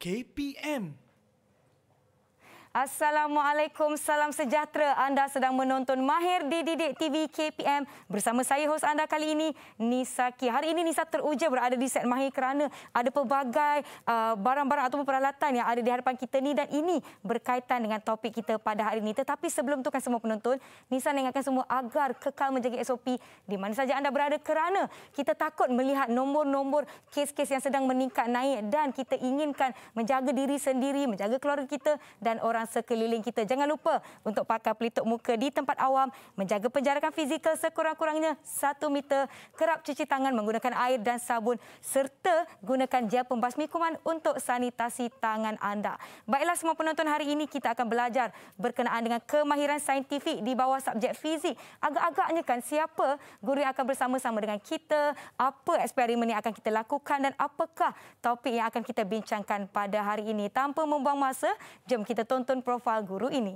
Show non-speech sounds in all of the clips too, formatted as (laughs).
KPM Assalamualaikum, salam sejahtera. Anda sedang menonton Mahir di Didik TV KPM bersama saya hos anda kali ini Nisa Ki. Hari ini Nisa teruja berada di set Mahir kerana ada pelbagai uh, barang-barang atau peralatan yang ada di hadapan kita ni dan ini berkaitan dengan topik kita pada hari ini. Tetapi sebelum tu kan semua penonton, Nisa ingatkan semua agar kekal menjaga SOP di mana saja anda berada kerana kita takut melihat nombor-nombor kes-kes yang sedang meningkat naik dan kita inginkan menjaga diri sendiri, menjaga keluarga kita dan orang orang sekeliling kita. Jangan lupa untuk pakai pelitup muka di tempat awam, menjaga penjarakan fizikal sekurang-kurangnya 1 meter, kerap cuci tangan menggunakan air dan sabun serta gunakan gel pembasmi kuman untuk sanitasi tangan anda. Baiklah semua penonton hari ini kita akan belajar berkenaan dengan kemahiran saintifik di bawah subjek fizik. Agak-agaknya kan siapa guru yang akan bersama-sama dengan kita, apa eksperimen yang akan kita lakukan dan apakah topik yang akan kita bincangkan pada hari ini. Tanpa membuang masa, jom kita tonton menonton profil guru ini.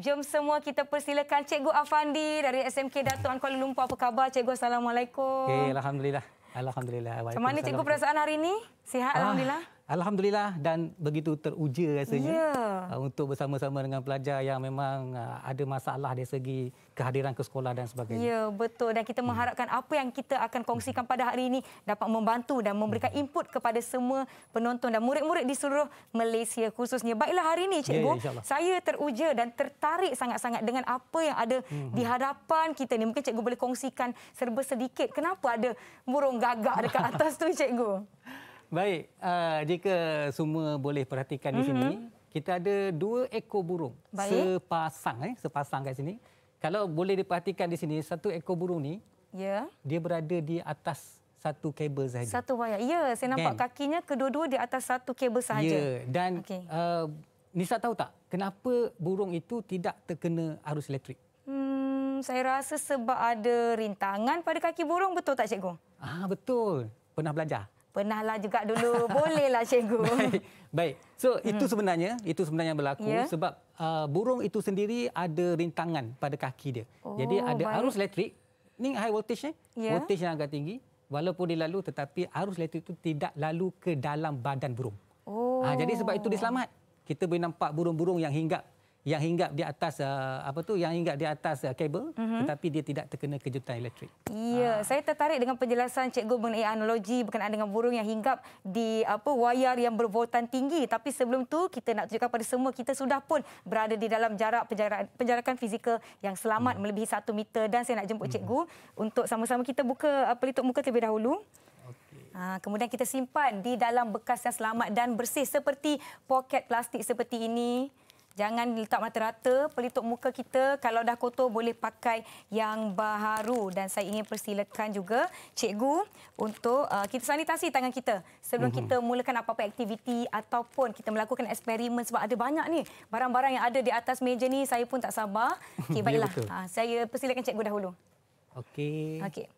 Jom semua kita persilakan Cikgu Afandi dari SMK Datuan Kuala Lumpur. Apa khabar Cikgu? Assalamualaikum. Okay, eh, Alhamdulillah. Alhamdulillah. Macam mana Cikgu perasaan hari ini? Sihat ah. Alhamdulillah. Alhamdulillah dan begitu teruja rasanya yeah. Uh, untuk bersama-sama dengan pelajar yang memang uh, ada masalah dari segi kehadiran ke sekolah dan sebagainya. Ya, yeah, betul. Dan kita hmm. mengharapkan hmm. apa yang kita akan kongsikan pada hari ini dapat membantu dan memberikan hmm. input kepada semua penonton dan murid-murid di seluruh Malaysia khususnya. Baiklah hari ini, ya, ya, Cikgu, yeah, yeah, saya teruja dan tertarik sangat-sangat dengan apa yang ada hmm. di hadapan kita ni. Mungkin Cikgu boleh kongsikan serba sedikit kenapa ada burung gagak dekat (laughs) atas tu, Cikgu? Baik, uh, jika semua boleh perhatikan mm-hmm. di sini, mhm. kita ada dua ekor burung Baik. sepasang eh, sepasang kat sini. Kalau boleh diperhatikan di sini, satu ekor burung ni, ya. dia berada di atas satu kabel saja. Satu wayar. Ya, saya nampak kan? kakinya kedua-dua di atas satu kabel saja. Ya, dan okay. uh, ah, Nisa tahu tak kenapa burung itu tidak terkena arus elektrik? Hmm, saya rasa sebab ada rintangan pada kaki burung, betul tak cikgu? Ah, betul. Pernah belajar? Pernahlah juga dulu. (laughs) Bolehlah cikgu. (laughs) Baik. Baik. So hmm. itu sebenarnya, itu sebenarnya berlaku yeah. sebab uh, burung itu sendiri ada rintangan pada kaki dia. Oh, Jadi ada baik. arus elektrik. ni high voltage eh? Yeah. Voltage yang agak tinggi. Walaupun dia lalu tetapi arus elektrik itu tidak lalu ke dalam badan burung. Oh. Ha, jadi sebab itu dia selamat. Kita boleh nampak burung-burung yang hinggap yang hinggap di atas uh, apa tu yang hinggap di atas uh, kabel mm -hmm. tetapi dia tidak terkena kejutan elektrik. Ya, ha. saya tertarik dengan penjelasan cikgu mengenai analogi berkenaan dengan burung yang hinggap di apa wayar yang bervoltan tinggi tapi sebelum tu kita nak tunjukkan pada semua kita sudah pun berada di dalam jarak penjarakan, penjarakan fizikal yang selamat mm. melebihi satu meter dan saya nak jemput mm. cikgu untuk sama-sama kita buka uh, pelitup muka terlebih dahulu. Ha, kemudian kita simpan di dalam bekas yang selamat dan bersih seperti poket plastik seperti ini. Jangan letak mata rata pelitup muka kita. Kalau dah kotor boleh pakai yang baharu. Dan saya ingin persilakan juga cikgu untuk uh, kita sanitasi tangan kita. Sebelum uh-huh. kita mulakan apa-apa aktiviti ataupun kita melakukan eksperimen. Sebab ada banyak ni barang-barang yang ada di atas meja ni. Saya pun tak sabar. (laughs) Okay, ya, baiklah. Ya, ha, saya persilakan cikgu dahulu. Okey. Okey.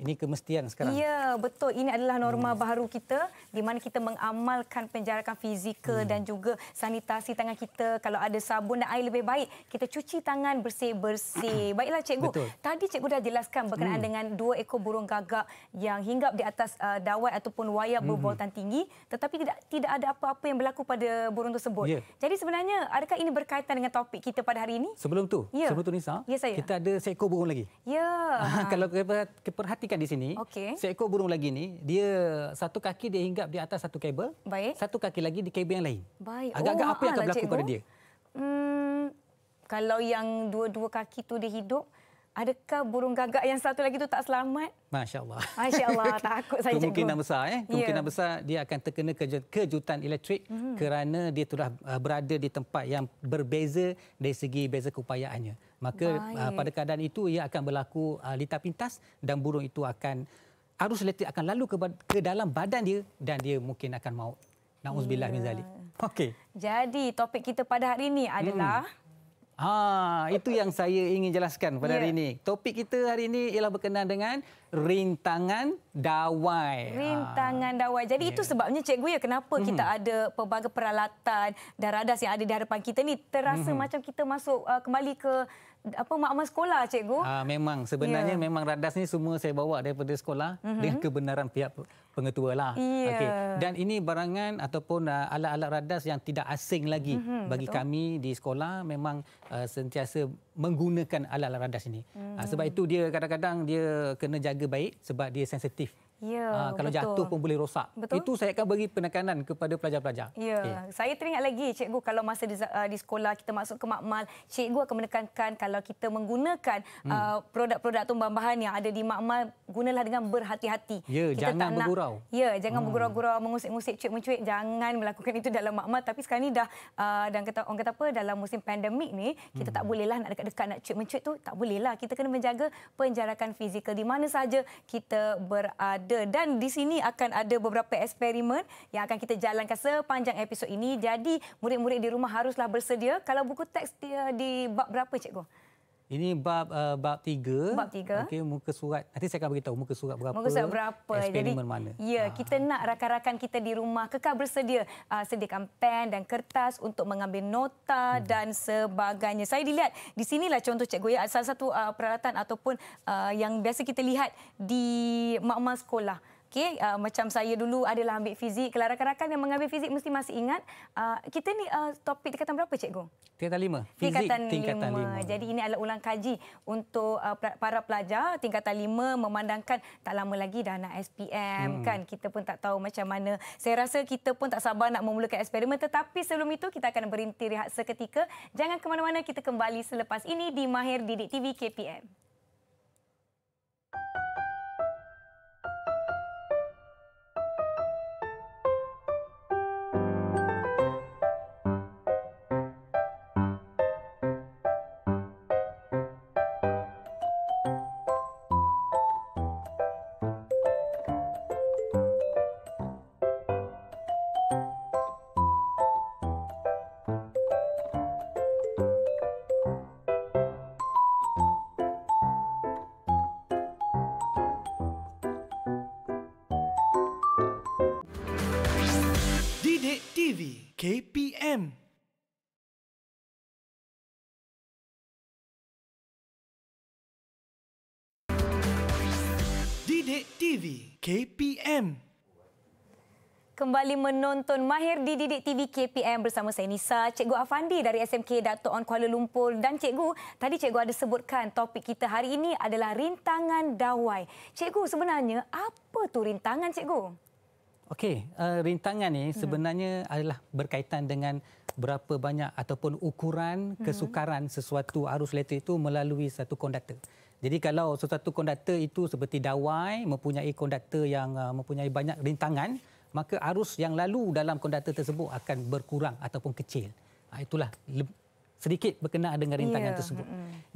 Ini kemestian sekarang. Ya, betul. Ini adalah norma hmm. baru kita di mana kita mengamalkan penjarakan fizikal hmm. dan juga sanitasi tangan kita. Kalau ada sabun dan air lebih baik, kita cuci tangan bersih-bersih. (coughs) Baiklah cikgu. Betul. Tadi cikgu dah jelaskan berkenaan hmm. dengan dua ekor burung gagak yang hinggap di atas uh, dawai ataupun wayar berbualan hmm. tinggi tetapi tidak tidak ada apa-apa yang berlaku pada burung tersebut. Ya. Jadi sebenarnya adakah ini berkaitan dengan topik kita pada hari ini? Sebelum tu, ya. sebelum tu Nisa, ya, kita ada seekor burung lagi. Ya. (laughs) Kalau kita perhatikan perhatikan di sini, okay. seekor burung lagi ni, dia satu kaki dia hinggap di atas satu kabel, Baik. satu kaki lagi di kabel yang lain. Baik. Agak-agak oh, apa yang akan berlaku pada dia? Hmm, kalau yang dua-dua kaki tu dia hidup, adakah burung gagak yang satu lagi tu tak selamat? Masya Allah. Masya Allah, (laughs) takut saya Kemungkinan cikgu. besar, eh? Ya. Kemungkinan yeah. besar dia akan terkena kejutan elektrik mm-hmm. kerana dia telah uh, berada di tempat yang berbeza dari segi beza keupayaannya. Maka Uh, pada keadaan itu ia akan berlaku uh, litar pintas dan burung itu akan arus letik akan lalu ke, ke dalam badan dia dan dia mungkin akan maut. Nauzubillah yeah. min ya. zalik. (laughs) Okey. Jadi topik kita pada hari ini adalah hmm. Ha, itu yang saya ingin jelaskan pada yeah. hari ya. ini. Topik kita hari ini ialah berkenaan dengan rintangan dawai. Ha. Rintangan dawai. Jadi yeah. itu sebabnya cikgu ya kenapa mm. kita hmm. ada pelbagai peralatan dan radas yang ada di hadapan kita ni terasa mm. macam kita masuk uh, kembali ke apa makmal sekolah cikgu. Ah memang sebenarnya yeah. memang radas ni semua saya bawa daripada sekolah mm-hmm. dengan kebenaran pihak pengetualah. Yeah. Okey. Dan ini barangan ataupun uh, alat-alat radas yang tidak asing lagi mm-hmm, bagi betul. kami di sekolah memang uh, sentiasa menggunakan alat-alat radas ini. Mm-hmm. Uh, sebab itu dia kadang-kadang dia kena jaga baik sebab dia sensitif. Ya, uh, kalau betul. jatuh pun boleh rosak. Betul? Itu saya akan bagi penekanan kepada pelajar-pelajar. Ya. Okay. Saya teringat lagi cikgu kalau masa di, uh, di sekolah kita masuk ke makmal, cikgu akan menekankan kalau kita menggunakan hmm. Ah, produk-produk hmm. uh, tumbahan bahan yang ada di makmal, gunalah dengan berhati-hati. Ya, kita jangan tak bergurau. Nak, ya, jangan hmm. bergurau-gurau, mengusik musik cuik-mencuik, jangan melakukan itu dalam makmal. Tapi sekarang ini dah uh, dan kata orang kata apa dalam musim pandemik ni, kita hmm. tak bolehlah nak dekat-dekat nak cuik-mencuik tu, tak bolehlah. Kita kena menjaga penjarakan fizikal di mana saja kita berada ada dan di sini akan ada beberapa eksperimen yang akan kita jalankan sepanjang episod ini. Jadi murid-murid di rumah haruslah bersedia. Kalau buku teks dia di bab berapa cikgu? Ini bab uh, bab tiga. Bab tiga. Okey, muka surat. Nanti saya akan beritahu muka surat berapa. Muka surat berapa. Jadi, mana. Ya, ha. kita nak rakan-rakan kita di rumah kekal bersedia. Uh, sediakan pen dan kertas untuk mengambil nota hmm. dan sebagainya. Saya dilihat di sinilah contoh cikgu ya. Salah satu uh, peralatan ataupun uh, yang biasa kita lihat di makmal sekolah. Okay, uh, macam saya dulu adalah ambil fizik. Kalau rakan-rakan yang mengambil fizik mesti masih ingat. Uh, kita ni uh, topik tingkatan berapa, Cikgu? Tingkatan lima. Fizik tingkatan, tingkatan lima. lima. Jadi ini adalah ulang kaji untuk uh, para pelajar tingkatan lima memandangkan tak lama lagi dah nak SPM. Hmm. kan? Kita pun tak tahu macam mana. Saya rasa kita pun tak sabar nak memulakan eksperimen. Tetapi sebelum itu, kita akan berhenti rehat seketika. Jangan ke mana-mana, kita kembali selepas ini di Mahir Didik TV KPM. kembali menonton Mahir Didik TV KPM bersama saya Nisa, Cikgu Afandi dari SMK Datuk On Kuala Lumpur dan Cikgu, tadi Cikgu ada sebutkan topik kita hari ini adalah rintangan dawai. Cikgu, sebenarnya apa tu rintangan Cikgu? Okey, uh, rintangan ni sebenarnya hmm. adalah berkaitan dengan berapa banyak ataupun ukuran hmm. kesukaran sesuatu arus elektrik itu melalui satu konduktor. Jadi kalau sesuatu konduktor itu seperti dawai mempunyai konduktor yang eh, mempunyai banyak rintangan, maka arus yang lalu dalam kondator tersebut akan berkurang ataupun kecil. Ha, itulah sedikit berkenaan dengan rintangan yeah. tersebut.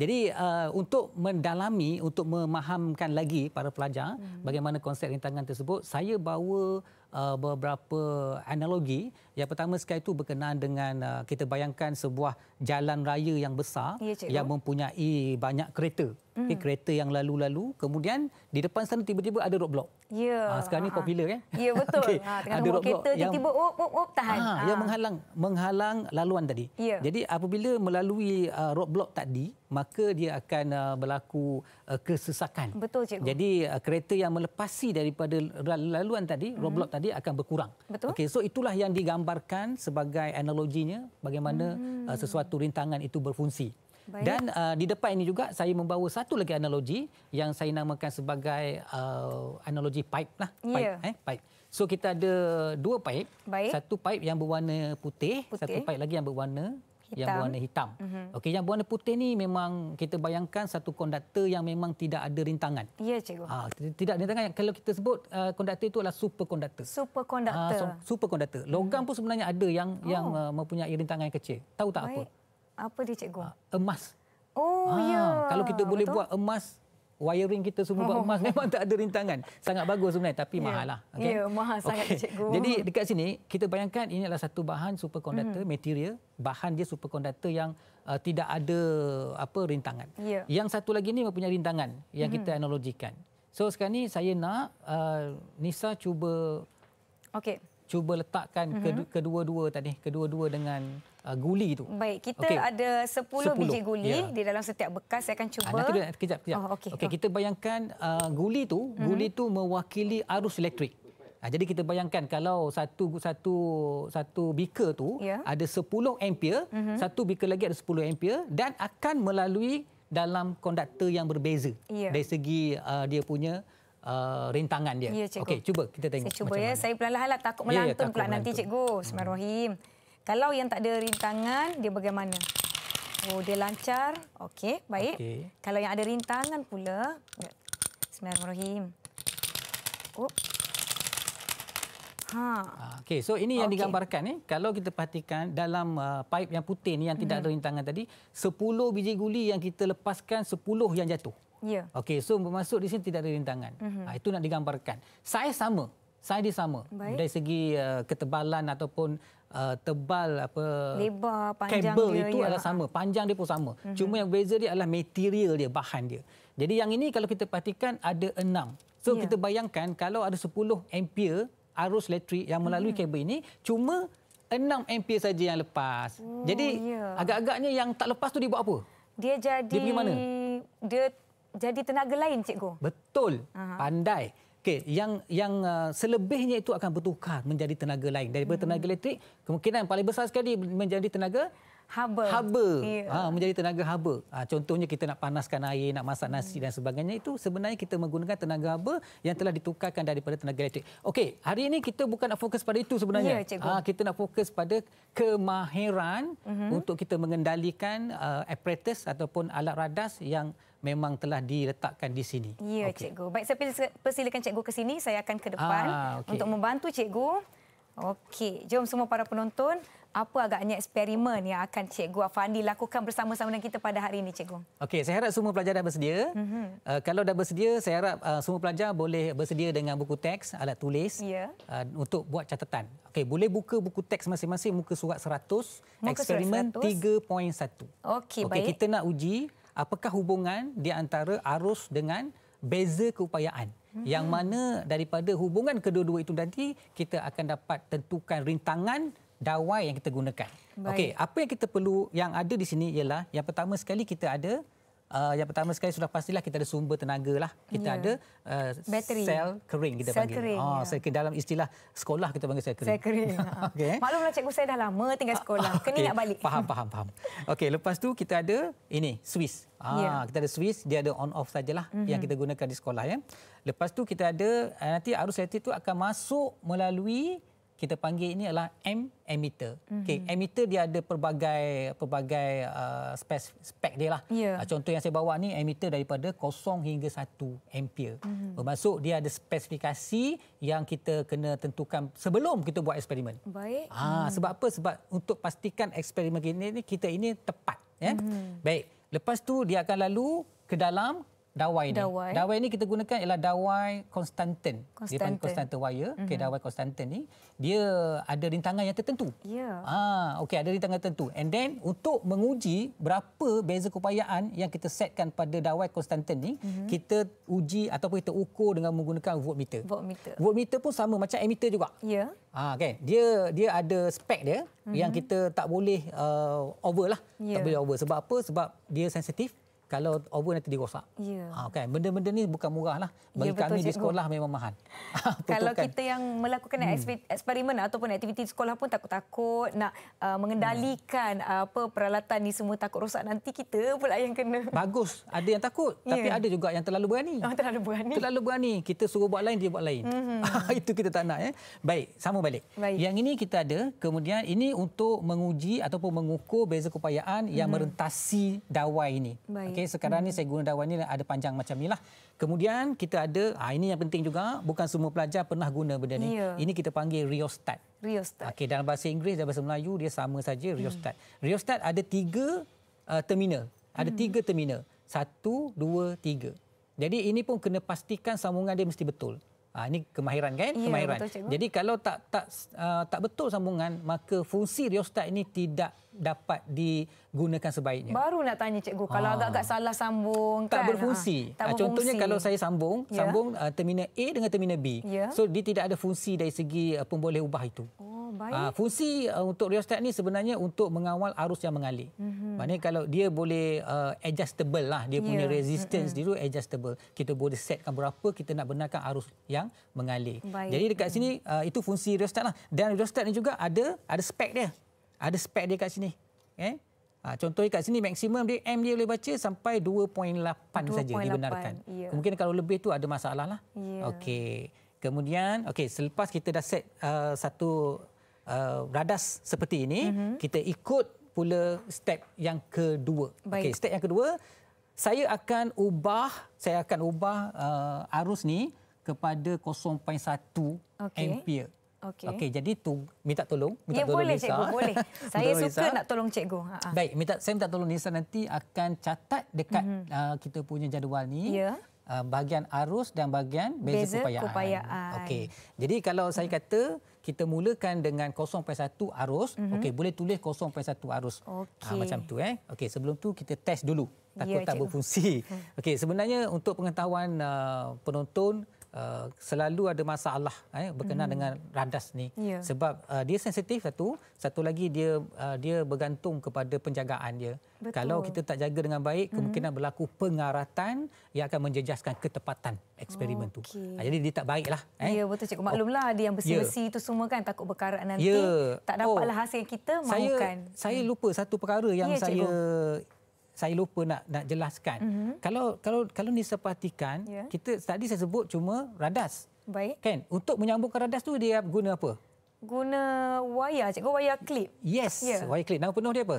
Jadi uh, untuk mendalami, untuk memahamkan lagi para pelajar mm. bagaimana konsep rintangan tersebut, saya bawa uh, beberapa analogi. Yang pertama sekali itu berkenaan dengan uh, kita bayangkan sebuah jalan raya yang besar ya, yang mempunyai banyak kereta. Mm. Okay, kereta yang lalu-lalu. Kemudian di depan sana tiba-tiba ada roadblock. Ya. Ha, sekarang ini ni popular kan? Ya betul. (laughs) okay. ha, ah, ada roadblock yang tiba-tiba tahan. Ha, ha. Yang menghalang menghalang laluan tadi. Ya. Jadi apabila melalui uh, roadblock tadi, maka dia akan uh, berlaku uh, kesesakan. Betul cikgu. Jadi uh, kereta yang melepasi daripada laluan tadi, hmm. roadblock tadi akan berkurang. Betul. Okay, so itulah yang digambarkan sebagai analoginya bagaimana hmm. uh, sesuatu rintangan itu berfungsi. Baik. Dan uh, di depan ini juga saya membawa satu lagi analogi yang saya namakan sebagai uh, analogi pipe lah, ya. pipe yeah. eh, pipe. So kita ada dua pipe. Baik. Satu pipe yang berwarna putih, putih, satu pipe lagi yang berwarna yang berwarna hitam. Mm-hmm. Okey, yang berwarna putih ni memang kita bayangkan satu konduktor yang memang tidak ada rintangan. Ya, cikgu. Ha, tidak ada rintangan. Kalau kita sebut uh, konduktor itu adalah super konduktor. Super konduktor. Ha, ah, so, super konduktor. Mhm. Logam mm-hmm. pun sebenarnya ada yang oh. yang uh, mempunyai rintangan yang kecil. Tahu tak Baik. apa? Apa dia, cikgu? Ha, emas. Oh, ha, ya. Kalau kita Betul. boleh buat emas wiring kita semua buat oh. emas (laughs) memang tak ada rintangan. Sangat bagus sebenarnya tapi yeah. mahal lah. Okay? yeah, mahal sangat cikgu. Jadi dekat sini kita bayangkan ini adalah satu bahan superconductor mm. material, bahan dia superconductor yang uh, tidak ada apa rintangan. Yeah. Yang satu lagi ni mempunyai rintangan yang mm. kita hmm. analogikan. So sekarang ni saya nak uh, Nisa cuba Okey. Cuba letakkan mm-hmm. kedua-dua tadi, kedua-dua dengan uh, guli tu. Baik, kita okay. ada 10, 10 biji guli yeah. di dalam setiap bekas. Saya akan ah, cuba. Ah, nanti kejap, kejap. Oh, Okey, okay, oh. kita bayangkan uh, guli tu, mhm. guli hmm. tu mewakili arus elektrik. Ah, jadi kita bayangkan kalau satu satu satu beaker tu yeah. ada 10 ampere, hmm. satu beaker lagi ada 10 ampere dan akan melalui dalam konduktor yang berbeza yeah. dari segi uh, dia punya uh, rintangan dia. Yeah, Okey, cuba kita tengok. Saya cuba ya. Mana. Saya perlahan-lahan takut ya, ya, melantun yeah, yeah, pula melantun. nanti cikgu. Hmm. Bismillahirrahmanirrahim. Hmm. Kalau yang tak ada rintangan, dia bagaimana? Oh, dia lancar. Okey, baik. Okay. Kalau yang ada rintangan pula. Bismillahirrahmanirrahim. Oh. Ha. Ah, okey, so ini yang okay. digambarkan ni. Eh. Kalau kita perhatikan dalam uh, pipe yang putih ni yang tidak hmm. ada mhm. rintangan tadi, 10 biji guli yang kita lepaskan 10 yang jatuh. Ya. Yeah. Okey, so bermaksud di sini tidak ada rintangan. Hmm. Ha, itu nak digambarkan. Saiz sama. Saiz dia sama. Baik. Dari segi uh, ketebalan ataupun uh, tebal apa lebar panjang kabel dia itu ya. adalah sama panjang dia pun sama mm-hmm. cuma yang beza dia adalah material dia bahan dia jadi yang ini kalau kita perhatikan ada enam so yeah. kita bayangkan kalau ada 10 ampere arus elektrik yang melalui mm-hmm. kabel ini cuma 6 ampere saja yang lepas Ooh, jadi yeah. agak-agaknya yang tak lepas tu dia buat apa dia jadi dia pergi mana dia jadi tenaga lain cikgu betul uh pandai Okey, yang yang uh, selebihnya itu akan bertukar menjadi tenaga lain dari hmm. tenaga elektrik kemungkinan yang paling besar sekali menjadi tenaga haba. Haba. Yeah. Ha, menjadi tenaga haba. Ha, contohnya kita nak panaskan air, nak masak nasi hmm. dan sebagainya itu sebenarnya kita menggunakan tenaga haba yang telah ditukarkan daripada tenaga elektrik. Okey, hari ini kita bukan nak fokus pada itu sebenarnya. Yeah, Ha, kita nak fokus pada kemahiran mm-hmm. untuk kita mengendalikan uh, apparatus ataupun alat radas yang memang telah diletakkan di sini. Ya, okay. cikgu. Baik, saya persilakan cikgu ke sini. Saya akan ke depan ah, okay. untuk membantu cikgu. Okey, jom semua para penonton. Apa agaknya eksperimen yang akan Cikgu Afandi lakukan bersama-sama dengan kita pada hari ini, Cikgu? Okey, saya harap semua pelajar dah bersedia. Mm-hmm. Uh, kalau dah bersedia, saya harap uh, semua pelajar boleh bersedia dengan buku teks, alat tulis yeah. Ya. uh, untuk buat catatan. Okey, boleh buka buku teks masing-masing muka surat 100, muka eksperimen surat 100. 3.1. Okey, okay, baik. Okey, kita nak uji apakah hubungan di antara arus dengan beza keupayaan hmm. yang mana daripada hubungan kedua-dua itu nanti kita akan dapat tentukan rintangan dawai yang kita gunakan. Okey, apa yang kita perlu yang ada di sini ialah yang pertama sekali kita ada Uh, yang pertama sekali sudah pastilah kita ada sumber tenaga lah. Kita yeah. ada uh, sel kering kita cell panggil. Kering, oh, ah, yeah. sel, dalam istilah sekolah kita panggil sel kering. Sel kering. (laughs) Ha. okay. Eh? Maklumlah cikgu saya dah lama tinggal sekolah. Uh, okay. Kena nak balik. Faham, faham, faham. Okey, lepas tu kita ada ini, Swiss. Ah, yeah. Kita ada Swiss, dia ada on-off sajalah mm-hmm. yang kita gunakan di sekolah. ya. Lepas tu kita ada, eh, nanti arus elektrik tu akan masuk melalui kita panggil ini adalah M emitter. Mm-hmm. Okey, emitter dia ada pelbagai pelbagai uh, spek spek dia lah. Yeah. Ya. Uh, contoh yang saya bawa ni emitter daripada 0 hingga 1 ampere. Mm-hmm. Bermaksud dia ada spesifikasi yang kita kena tentukan sebelum kita buat eksperimen. Baik. Ha, mm. sebab apa? Sebab untuk pastikan eksperimen ini kita ini tepat, ya. Mm-hmm. Baik. Lepas tu dia akan lalu ke dalam dawai, ni. Dawai ni kita gunakan ialah dawai Konstantin. Dia panggil Konstantin wire. Mm-hmm. Okey, mhm. dawai Konstantin ni dia ada rintangan yang tertentu. Ya. Yeah. Ha, ah, okey ada rintangan tertentu. And then untuk menguji berapa beza keupayaan yang kita setkan pada dawai Konstantin ni, mm-hmm. kita uji ataupun kita ukur dengan menggunakan voltmeter. Voltmeter. Voltmeter pun sama macam ammeter juga. Ya. Yeah. Ha, ah, okay. Dia dia ada spek dia mm-hmm. yang kita tak boleh uh, over lah. Yeah. Tak ya. boleh over. Sebab apa? Sebab dia sensitif kalau oven nanti dirosak. Ya. Ha, kan? Benda-benda ni bukan murah lah. Ya, Bagi ya, kami di sekolah memang mahal. (laughs) Ah, kalau kan? kita yang melakukan hmm. eksperimen ataupun aktiviti di sekolah pun takut-takut nak uh, mengendalikan hmm. apa peralatan ni semua takut rosak nanti kita pula yang kena. Bagus. Ada yang takut. Ya. Tapi ada juga yang terlalu berani. Oh, terlalu berani. Terlalu berani. Kita suruh buat lain, dia buat lain. Hmm. (laughs) Itu kita tak nak. Eh? Baik, sama balik. Baik. Yang ini kita ada. Kemudian ini untuk menguji ataupun mengukur beza keupayaan hmm. yang mhm. merentasi dawai ini. Baik. Okey, sekarang hmm. ni saya guna dakwaan ni ada panjang macam ni lah. Kemudian kita ada, ha, ini yang penting juga, bukan semua pelajar pernah guna benda ni. Yeah. Ini kita panggil rheostat. Rheostat. Okey, dalam bahasa Inggeris dan bahasa Melayu dia sama saja hmm. rheostat. Hmm. Rheostat ada tiga uh, terminal. Ada hmm. tiga terminal. Satu, dua, tiga. Jadi ini pun kena pastikan sambungan dia mesti betul. Ha, ini kemahiran kan? Ya, kemahiran. Betul, Jadi kalau tak tak uh, tak betul sambungan maka fungsi rheostat ini tidak dapat digunakan sebaiknya. Baru nak tanya cikgu kalau ah. agak-agak salah sambung tak kan. Berfungsi. Ha. Tak ah, berfungsi. Ha, contohnya kalau saya sambung, yeah. sambung uh, terminal A dengan terminal B. Yeah. So dia tidak ada fungsi dari segi uh, pemboleh ubah itu. Oh, baik. Uh, fungsi uh, untuk rheostat ni sebenarnya untuk mengawal arus yang mengalir. Mm-hmm. Maknanya kalau dia boleh uh, adjustable lah, dia yeah. punya ya. resistance mm-hmm. dia tu adjustable. Kita boleh setkan berapa kita nak benarkan arus yang mengalir. Baik. Jadi dekat mm-hmm. sini uh, itu fungsi rheostat lah. Dan rheostat ni juga ada ada spek dia ada spek dia kat sini. Eh? Ha, contohnya kat sini maksimum dia M dia boleh baca sampai 2.8 saja dibenarkan. Yeah. Mungkin kalau lebih tu ada masalah lah. Yeah. Okey. Kemudian okey selepas kita dah set uh, satu uh, radas seperti ini, mm-hmm. kita ikut pula step yang kedua. Okey, step yang kedua saya akan ubah saya akan ubah uh, arus ni kepada 0.1 okay. ampere. Okey. Okey, jadi tu minta tolong, minta ya, tolong boleh, Nisa. Ya boleh boleh. (laughs) saya suka Nisa. nak tolong cikgu. Ha-ha. Baik, minta saya minta tolong Nisa nanti akan catat dekat mm-hmm. uh, kita punya jadual ni. Ya. Yeah. Uh, bahagian arus dan bahagian beza, beza kupayaan. kupayaan. Okey. Jadi kalau saya mm-hmm. kata kita mulakan dengan 0.1 arus, mm-hmm. okey boleh tulis 0.1 arus. Ah, okay. Ha, macam tu eh. Okey, sebelum tu kita test dulu ya, takut ya, tak berfungsi. Hmm. Okey, sebenarnya untuk pengetahuan uh, penonton, Uh, selalu ada masalah eh, berkenaan hmm dengan radas ni yeah. sebab uh, dia sensitif satu lah satu lagi dia uh, dia bergantung kepada penjagaan dia Betul. kalau kita tak jaga dengan baik mhm. kemungkinan berlaku pengaratan yang akan menjejaskan ketepatan eksperimen okay. tu uh, jadi dia tak baiklah eh ya yeah, betul cikgu maklumlah oh, dia yang besi-besi yeah. tu semua kan takut berkarat nanti yeah. tak dapatlah oh, hasil yang kita mahukan saya saya hmm. lupa satu perkara yang yeah, saya saya lupa nak nak jelaskan. Mm-hmm. Kalau kalau kalau Nisa perhatikan, yeah. kita tadi saya sebut cuma radas. Baik. Kan? Untuk menyambungkan radas tu dia guna apa? Guna wayar, cikgu wayar clip. Yes, yeah. wayar clip. Nama penuh dia apa?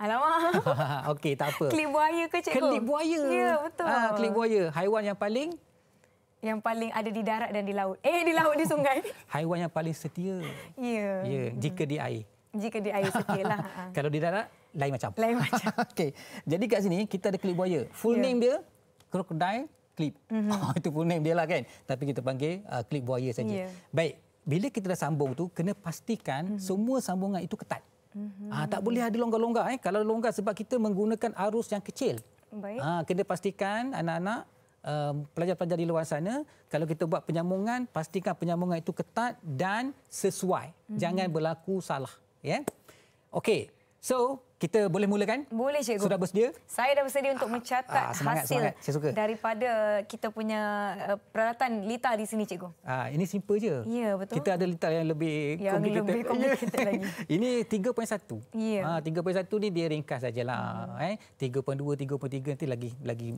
Alamak. (laughs) Okey, tak apa. Klip buaya ke cikgu? Klip buaya. Ya, yeah, betul. Ah, clip wayar. buaya. Haiwan yang paling yang paling ada di darat dan di laut. Eh, di laut di sungai. (laughs) Haiwan yang paling setia. Ya. Yeah. Ya, yeah, jika di air. Jika di air setialah. (laughs) Ha. Kalau di darat? lain macam. Lain macam. (laughs) Okey. Jadi kat sini kita ada klip buaya. Full yeah. name dia Crocodile Clip. Mm-hmm. (laughs) Itu full name dia lah kan. Tapi kita panggil klip uh, buaya saja. Yeah. Baik. Bila kita dah sambung tu kena pastikan mm-hmm. semua sambungan itu ketat. Mm-hmm. Ha, tak boleh ada longgar-longgar eh. Kalau longgar sebab kita menggunakan arus yang kecil. Baik. Ha, kena pastikan anak-anak uh, pelajar-pelajar di luar sana kalau kita buat penyambungan pastikan penyambungan itu ketat dan sesuai. Mm-hmm. Jangan berlaku salah, ya. Yeah? Okey. So, kita boleh mulakan? Boleh, Cikgu. Sudah bersedia? Saya dah bersedia untuk mencatat ah, semangat, hasil semangat. Saya suka. daripada kita punya eh, peralatan litar di sini, Cikgu. Ah, ini simple je. Ya, betul. Kita ada litar yang lebih yang komplikated. Yang lebih komplikated (laughs) lagi. ini 3.1. Ya. Ah, 3.1 ni dia ringkas sajalah. Hmm. Eh, 3.2, 3.3 nanti lagi lagi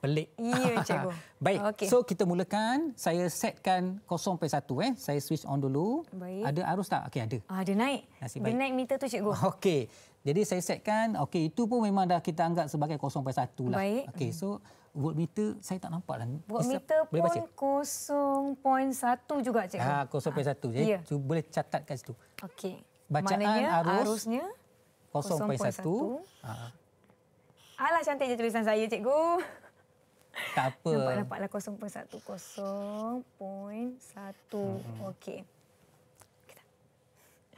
pelik. Ya, cikgu. (laughs) Baik. Okay. So kita mulakan. Saya setkan 0.1 eh. Saya switch on dulu. Baik. Ada arus tak? Okey, ada. Ah, dia naik. Nasib baik. naik meter tu cikgu. Okey. Jadi saya setkan. Okey, itu pun memang dah kita anggap sebagai 0.1 lah. Baik. Okey, so volt meter saya tak nampak lah. Voltmeter boleh pun 0.1 juga cikgu. Ah, 0.1. Ah, Jadi ya. so, boleh catat kat situ. Okey. Bacaan Maknanya, arus arusnya 0.1. 0.1. Ah. Alah cantiknya tulisan saya cikgu. (laughs) Tak apa. Nampak dapatlah 0.10.1. Hmm. Okey.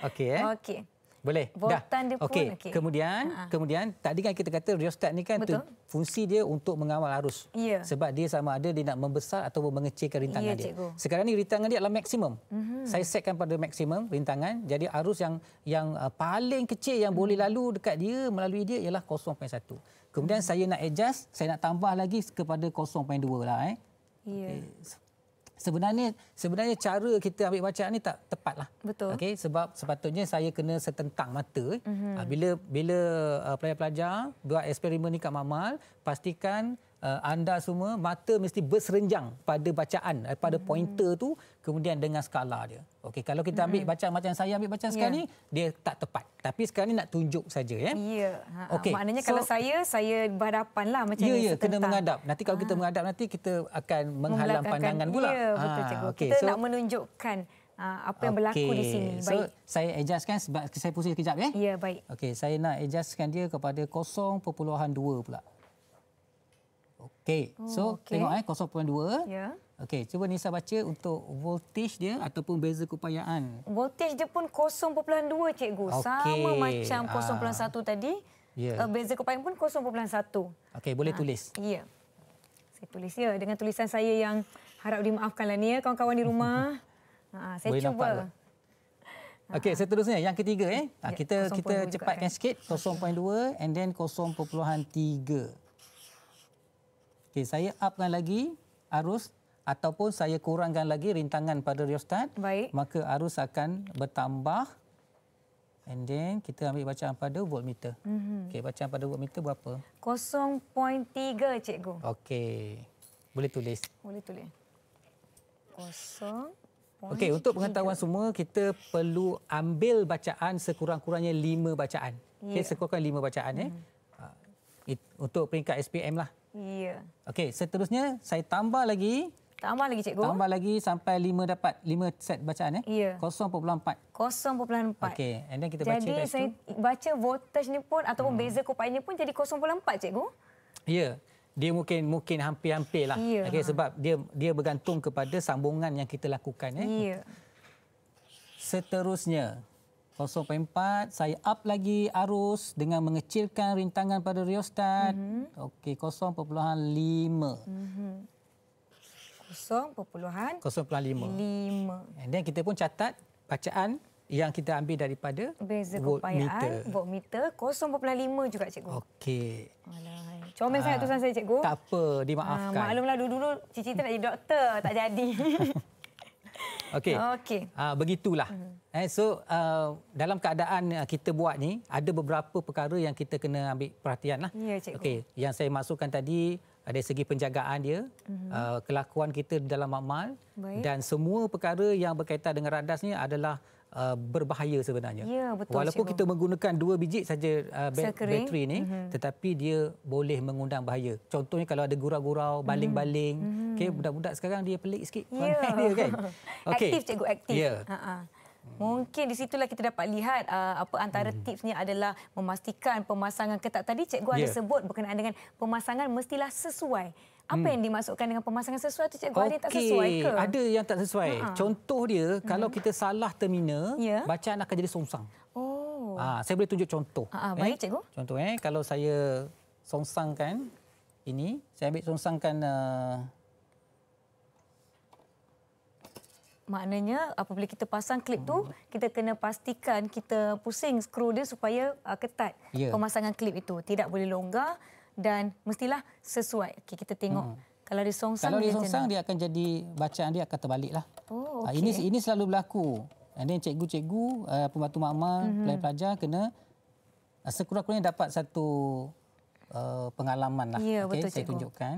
Okey Okey. Boleh. Voltan dah. okey. Okay. Kemudian, Ha-ha. kemudian tadi kan kita kata rheostat ni kan tu, fungsi dia untuk mengawal arus. Ya. Sebab dia sama ada dia nak membesar atau mengecilkan rintangan ya, dia. Cikgu. Sekarang ni rintangan dia adalah maksimum. Mm-hmm. Saya setkan pada maksimum rintangan. Jadi arus yang yang uh, paling kecil yang mm-hmm. boleh mhm. lalu dekat dia melalui dia ialah 0.1. Kemudian mm-hmm. saya nak adjust, saya nak tambah lagi kepada 0.2 lah eh. Ya. Okay sebenarnya sebenarnya cara kita ambil bacaan ni tak tepatlah. Betul. Okay, sebab sepatutnya saya kena setentang mata. Mm-hmm. Bila bila uh, pelajar-pelajar buat eksperimen ni kat Mamal, pastikan uh, anda semua mata mesti berserenjang pada bacaan eh, pada mm. pointer tu kemudian dengan skala dia. Okey kalau kita ambil mm. bacaan macam saya ambil bacaan yeah. Ya. ni dia tak tepat. Tapi sekarang ni nak tunjuk saja eh. ya. Ya. Ha, ha. Okay. Maknanya so, kalau saya saya berhadapanlah macam yeah, ni. Ya kena menghadap. Nanti kalau ha. kita menghadap nanti kita akan menghalang pandangan pula. Ya yeah, betul ha, cikgu. Okay. Kita so, nak menunjukkan ha, apa yang berlaku okay. di sini. Baik. So, saya adjustkan sebab saya pusing sekejap ya. Ya, baik. Okay. saya nak adjustkan dia kepada 0.2 pula. 0.2. Okey. Okey. Oh, so okay. tengok eh 0.2. Ya. Yeah. Okey, cuba Nisa baca untuk voltage dia ataupun beza keupayaan. Voltage dia pun 0.2 cikgu. Okay. Sama macam 0.1 ah. Aa. tadi. Yeah. Ya. Beza keupayaan pun 0.1. Okey, boleh Aa. Ah, tulis. Ya. Yeah. Saya tulis ya dengan tulisan saya yang harap dimaafkanlah ni ya kawan-kawan di rumah. Aa, (laughs) ah, saya boleh cuba. Okey, seterusnya yang ketiga eh. Yeah, ya, kita kita cepatkan kan. sikit 0.2 and then 0.3. Okey, saya upkan lagi arus ataupun saya kurangkan lagi rintangan pada rheostat. Baik. Maka arus akan bertambah. And then kita ambil bacaan pada voltmeter. Mm -hmm. Okey, bacaan pada voltmeter berapa? 0.3, cikgu. Okey. Boleh tulis. Boleh tulis. 0. Okey, untuk pengetahuan semua, kita perlu ambil bacaan sekurang-kurangnya 5 bacaan. Yeah. Okey, ya. sekurang-kurangnya 5 bacaan. Mm -hmm. eh. Mhm. Ah, untuk peringkat SPM lah. Ya. Okey, seterusnya saya tambah lagi. Tambah lagi cikgu. Tambah lagi sampai 5 dapat 5 set bacaan eh. Ya. 0.4. 0.4. Okey, and then kita jadi, baca Jadi saya tu. baca voltage ni pun ataupun hmm. beza kupai ni pun jadi 0.4 cikgu. Ya. Dia mungkin mungkin hampir-hampir lah. Ya. Okay sebab dia dia bergantung kepada sambungan yang kita lakukan eh. Ya. Seterusnya, 0.4 saya up lagi arus dengan mengecilkan rintangan pada rheostat. Mm-hmm. Okey 0.5. Mhm. 0.5. 0.5. Okey. Okay. And then kita pun catat bacaan yang kita ambil daripada beza voltmeter. meter 0.5 juga cikgu. Okey. Alah. Comel sangat ah, tulisan saya cikgu. Tak apa, dimaafkan. Ha, maklumlah dulu-dulu cici tak jadi doktor, tak jadi. (laughs) (laughs) Okey. Okey. Ah begitulah. Mm-hmm. Eh so uh, dalam keadaan uh, kita buat ni ada beberapa perkara yang kita kena ambil perhatianlah. Ya cikgu. Okey, yang saya masukkan tadi ada segi penjagaan dia, uh-huh. uh, kelakuan kita dalam makmal dan semua perkara yang berkaitan dengan radas ni adalah uh, berbahaya sebenarnya. Ya, betul. Walaupun cikgu. kita menggunakan dua biji saja uh, bateri ini, mm-hmm. tetapi dia boleh mengundang bahaya. Contohnya kalau ada gurau-gurau, mm-hmm. baling-baling, mm-hmm. okay, budak-budak sekarang dia pelik sikit. Ya. (laughs) dia kan? (laughs) Okay. Aktif cikgu, aktif. Ya. Ha-ha. Mungkin di situlah kita dapat lihat uh, apa antara hmm. tipsnya adalah memastikan pemasangan ketat tadi cikgu yeah. ada ya. sebut berkenaan dengan pemasangan mestilah sesuai apa hmm. yang dimasukkan dengan pemasangan sesuatu? cikgu okay. ada tak sesuai ke ada yang tak sesuai ha contoh dia hmm. kalau kita salah termina, yeah. bacaan akan jadi songsang oh ha, saya boleh tunjuk contoh Ha-ha, baik eh, cikgu contoh eh kalau saya songsangkan ini saya ambil songsangkan uh, maknanya apabila kita pasang klip tu hmm. kita kena pastikan kita pusing skru dia supaya ah, ketat yeah. pemasangan klip itu tidak boleh longgar dan mestilah sesuai. Okay, kita tengok. Hmm. Kalau dia songsang, Kalau dia, songsang dia, dia akan jadi bacaan dia akan terbalik lah. Oh, okay. Ah, ini ini selalu berlaku. Dan cikgu-cikgu, uh, pembantu makmal, hmm. pelajar-pelajar kena uh, sekurang-kurangnya dapat satu uh, pengalaman. Lah. Ya, okay, betul, saya cikgu. tunjukkan.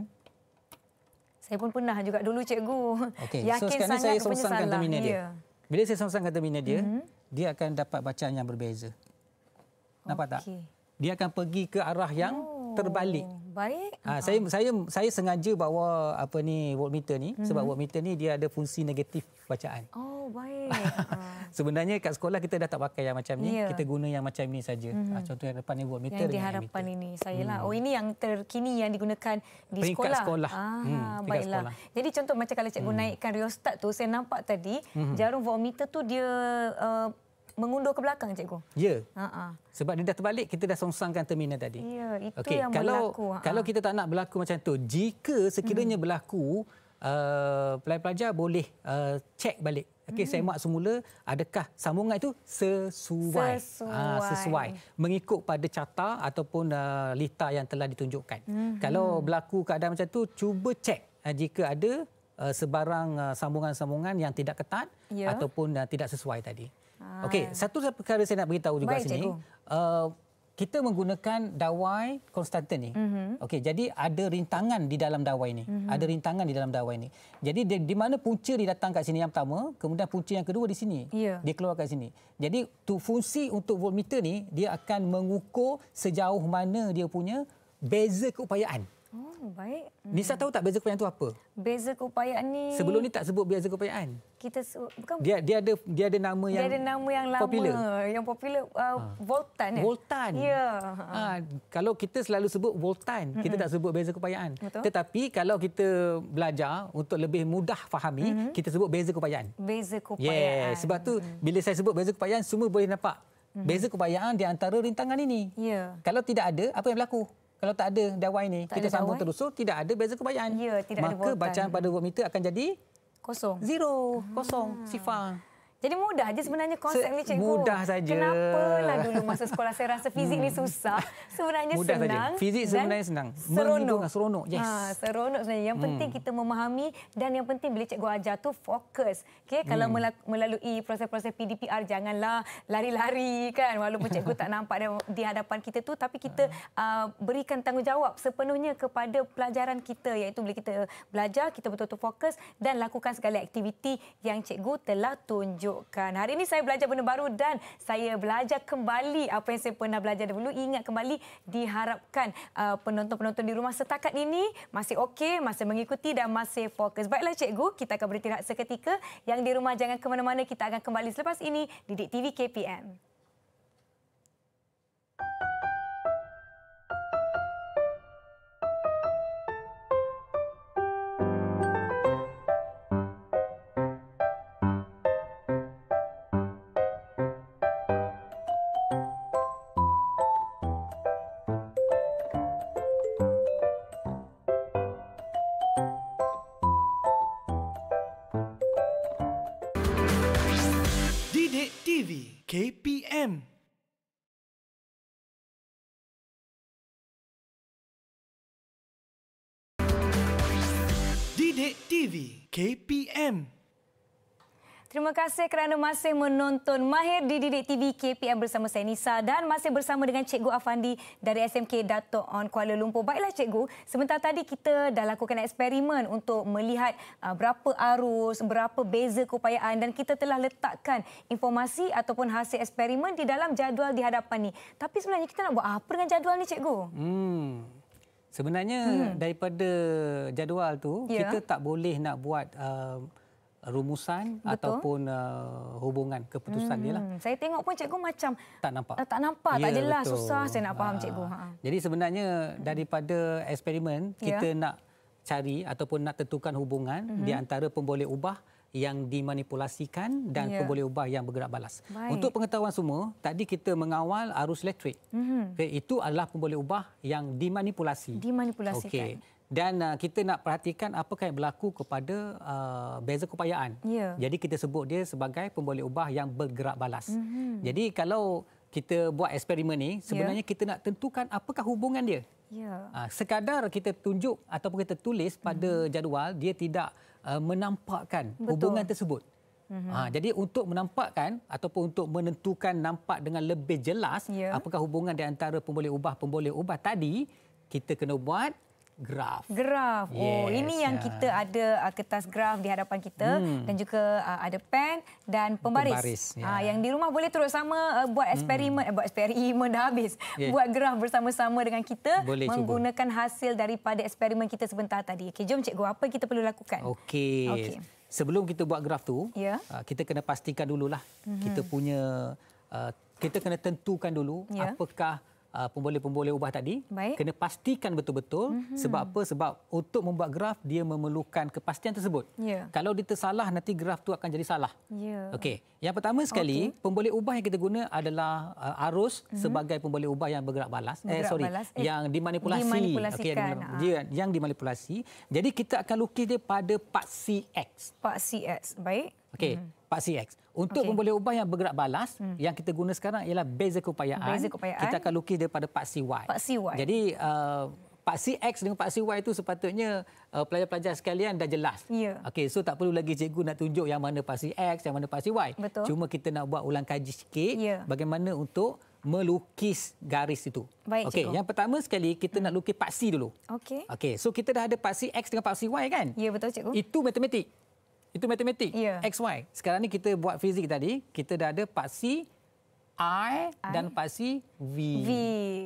Saya pun pernah juga dulu cikgu. Okay. (laughs) Yakin so, sekarang sangat saya songsangkan termina dia. Yeah. Bila saya songsangkan termina dia, mm -hmm. dia akan dapat bacaan yang berbeza. Nampak okay. tak? Dia akan pergi ke arah yang oh terbalik. Oh, baik. Ha, ah. saya saya saya sengaja bawa apa ni voltmeter ni hmm sebab mhm. voltmeter ni dia ada fungsi negatif bacaan. Oh, baik. (laughs) Ah. Sebenarnya kat sekolah kita dah tak pakai yang macam ni. Yeah. Kita guna yang macam ni saja. Mm-hmm. contoh yang depan ni voltmeter yang diharapkan harapan ini sayalah. Mm. Oh, ini yang terkini yang digunakan di peringkat sekolah. sekolah. Ah, mm, baiklah. Sekolah. Jadi contoh macam kalau cikgu mm. naikkan rheostat tu saya nampak tadi mm-hmm. jarum voltmeter tu dia uh, mengundur ke belakang cikgu. Ya. Ha-ha. Sebab dia dah terbalik kita dah songsangkan terminal tadi. Ya, itu okay. yang kalau, berlaku. Ha-ha. Kalau kita tak nak berlaku macam tu, jika sekiranya hmm. berlaku uh, pelajar-pelajar boleh uh, cek balik Okey, hmm. saya mak semula adakah sambungan itu sesuai ah, sesuai, ha, sesuai. mengikut pada carta ataupun uh, lita yang telah ditunjukkan. Hmm. Kalau berlaku keadaan macam tu cuba cek uh, jika ada uh, sebarang uh, sambungan-sambungan yang tidak ketat ya. ataupun uh, tidak sesuai tadi. Ah. Okey, satu perkara saya nak beritahu juga Baik, sini. Uh, kita menggunakan dawai konstanten ni. Mm-hmm. Okey, jadi ada rintangan di dalam dawai ni. Mm-hmm. Ada rintangan di dalam dawai ni. Jadi di, di mana punca dia datang kat sini yang pertama, kemudian punca yang kedua di sini. Yeah. Dia keluar kat sini. Jadi tu fungsi untuk voltmeter ni, dia akan mengukur sejauh mana dia punya beza keupayaan. Oh, baik. Hmm. Nisa tahu tak beza keupayaan tu apa? Beza keupayaan ni Sebelum ni tak sebut beza keupayaan. Kita bukan Dia dia ada dia ada nama yang Dia ada nama yang popular. yang popular uh, ha. Voltan eh. Voltan. Ya. Ha. Ha. kalau kita selalu sebut Voltan, mm-hmm. kita tak sebut beza keupayaan. Tetapi kalau kita belajar untuk lebih mudah fahami, mm-hmm. kita sebut beza keupayaan. Beza keupayaan. Yeah. sebab tu mm bila saya sebut beza keupayaan semua boleh nampak. mm Beza keupayaan di antara rintangan ini. Ya. Yeah. Kalau tidak ada, apa yang berlaku? kalau tak ada dawai ni tak kita sambung terus so tidak ada beza kebayaan ya, tidak maka ada bacaan pada voltmeter akan jadi kosong zero kosong hmm. sifar jadi mudah aja sebenarnya konsep ni cikgu. Mudah saja. Kenapa lah dulu masa sekolah saya rasa fizik ni susah. Sebenarnya mudah senang. Sahaja. Fizik sebenarnya senang. Seronok. seronok. Yes. Ha, seronok sebenarnya. Yang hmm. penting kita memahami dan yang penting bila cikgu ajar tu fokus. Okay? Kalau hmm. melalui proses-proses PDPR janganlah lari-lari kan. Walaupun cikgu tak nampak di hadapan kita tu tapi kita uh, berikan tanggungjawab sepenuhnya kepada pelajaran kita iaitu bila kita belajar kita betul-betul fokus dan lakukan segala aktiviti yang cikgu telah tunjuk menakjubkan. Hari ini saya belajar benda baru dan saya belajar kembali apa yang saya pernah belajar dulu. Ingat kembali diharapkan uh, penonton-penonton di rumah setakat ini masih okey, masih mengikuti dan masih fokus. Baiklah cikgu, kita akan beristirahat seketika. Yang di rumah jangan ke mana-mana, kita akan kembali selepas ini di TV KPM. kasih kerana masih menonton Mahir di Didik TV KPM bersama saya Nisa dan masih bersama dengan Cikgu Afandi dari SMK Dato' On Kuala Lumpur. Baiklah Cikgu, sebentar tadi kita dah lakukan eksperimen untuk melihat uh, berapa arus, berapa beza keupayaan dan kita telah letakkan informasi ataupun hasil eksperimen di dalam jadual di hadapan ni. Tapi sebenarnya kita nak buat apa dengan jadual ni Cikgu? Hmm. Sebenarnya hmm. daripada jadual tu, yeah. kita tak boleh nak buat... Uh, rumusan Betul. ataupun uh, hubungan keputusan hmm. dia lah. Hmm, saya tengok pun cikgu macam tak nampak. Eh, tak nampak, ya, tak jelas, betul. susah saya nak faham uh, cikgu. Ha. Jadi sebenarnya daripada eksperimen ya. kita nak cari ataupun nak tentukan hubungan mm-hmm. di antara pemboleh ubah yang dimanipulasikan dan yeah. pemboleh ubah yang bergerak balas. Baik. Untuk pengetahuan semua, tadi kita mengawal arus elektrik. Mm-hmm. itu adalah pemboleh ubah yang dimanipulasi. Dimanipulasikan. Okay dan uh, kita nak perhatikan apa yang berlaku kepada uh, beza keupayaan. Yeah. Jadi kita sebut dia sebagai pemboleh ubah yang bergerak balas. Mm-hmm. Jadi kalau kita buat eksperimen ini, ya. sebenarnya yeah. kita nak tentukan apakah hubungan dia. Yeah. Ya. Uh, sekadar kita tunjuk ataupun kita tulis pada mm-hmm. jadual dia tidak uh, menampakkan Betul. hubungan tersebut. Ha, jadi untuk menampakkan ataupun untuk menentukan nampak dengan lebih jelas ya. apakah hubungan di antara pemboleh ubah pemboleh ubah tadi kita kena buat graf. Graf. Oh, yes. Oh, ini yang ya. kita ada uh, kertas graf di hadapan kita hmm. dan juga uh, ada pen dan pembaris. pembaris yeah. Ya. uh, yang di rumah boleh terus sama uh, buat hmm. eksperimen, hmm. uh, buat eksperimen dah habis. Yeah. Buat graf bersama-sama dengan kita boleh menggunakan cuba. hasil daripada eksperimen kita sebentar tadi. Okey, jom cikgu apa kita perlu lakukan? Okey. Okey. Sebelum kita buat graf tu, yeah. Ya. uh, kita kena pastikan dululah mm -hmm. kita punya uh, kita kena tentukan dulu yeah. apakah uh, pemboleh-pemboleh ubah tadi Baik. kena pastikan betul-betul mm-hmm. sebab apa sebab untuk membuat graf dia memerlukan kepastian tersebut yeah. kalau dia tersalah nanti graf tu akan jadi salah yeah. okey yang pertama sekali okay. pemboleh ubah yang kita guna adalah uh, arus mm-hmm. sebagai pemboleh ubah yang bergerak balas eh, bergerak eh sorry balas. Eh, yang dimanipulasi okey yang, ah. dia, yang dimanipulasi jadi kita akan lukis dia pada part CX part CX baik okey mm-hmm. part CX untuk okay. pembolehan ubah yang bergerak balas, hmm. yang kita guna sekarang ialah basic keupayaan. Basic keupayaan. Kita akan lukis daripada paksi Y. Paksi Y. Jadi, uh, Paksi X dengan paksi Y itu sepatutnya uh, pelajar-pelajar sekalian dah jelas. Yeah. Okey, so tak perlu lagi cikgu nak tunjuk yang mana paksi X, yang mana paksi Y. Betul. Cuma kita nak buat ulang kaji sikit yeah. bagaimana untuk melukis garis itu. Baik, okay, cikgu. yang pertama sekali kita hmm. nak lukis paksi dulu. Okey. Okey, so kita dah ada paksi X dengan paksi Y kan? Ya, yeah, betul cikgu. Itu matematik. Itu matematik. Yeah. y. Sekarang ni kita buat fizik tadi. Kita dah ada paksi I, I dan paksi V. v.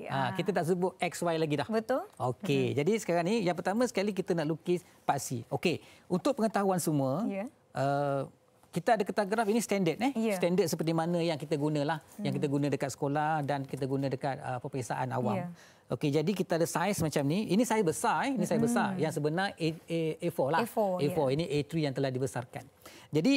Ha, ah. kita tak sebut x y lagi dah. Betul. Okey. Mm -hmm. Jadi sekarang ni yang pertama sekali kita nak lukis paksi. Okey. Untuk pengetahuan semua. Yeah. Uh, kita ada kertas graf ini standard eh yeah. standard seperti mana yang kita gunalah mm. yang kita guna dekat sekolah dan kita guna dekat uh, peperiksaan awam yeah. okey jadi kita ada saiz macam ni ini saiz besar eh ini saiz mm. besar yang sebenar A, A, A4 lah A4, A4. Yeah. ini A3 yang telah dibesarkan jadi